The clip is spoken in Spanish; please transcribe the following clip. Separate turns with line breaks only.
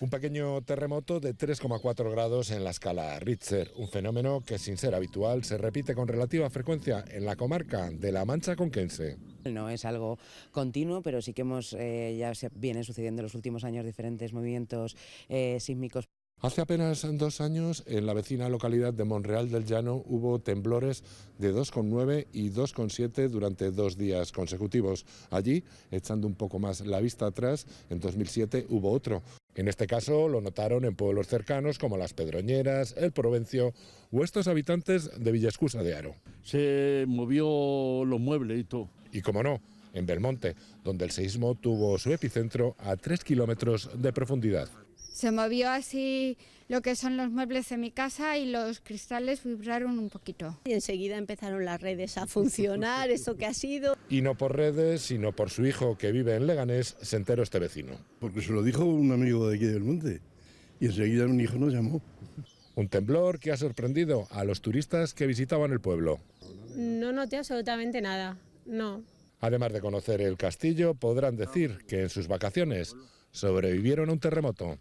Un pequeño terremoto de 3,4 grados en la escala Ritzer, un fenómeno que sin ser habitual se repite con relativa frecuencia en la comarca de la Mancha Conquense.
No es algo continuo, pero sí que hemos, eh, ya se viene sucediendo en los últimos años diferentes movimientos eh, sísmicos.
Hace apenas dos años, en la vecina localidad de Monreal del Llano, hubo temblores de 2,9 y 2,7 durante dos días consecutivos. Allí, echando un poco más la vista atrás, en 2007 hubo otro. En este caso, lo notaron en pueblos cercanos como Las Pedroñeras, El Provencio o estos habitantes de Villascusa de Aro. Se movió los muebles y todo. Y como no, en Belmonte, donde el seísmo tuvo su epicentro a tres kilómetros de profundidad.
Se movió así lo que son los muebles de mi casa y los cristales vibraron un poquito. Y enseguida empezaron las redes a funcionar, eso que ha sido.
Y no por redes, sino por su hijo que vive en Leganés, se enteró este vecino. Porque se lo dijo un amigo de aquí del monte y enseguida un hijo nos llamó. Un temblor que ha sorprendido a los turistas que visitaban el pueblo.
No noté absolutamente nada, no.
Además de conocer el castillo, podrán decir que en sus vacaciones sobrevivieron a un terremoto.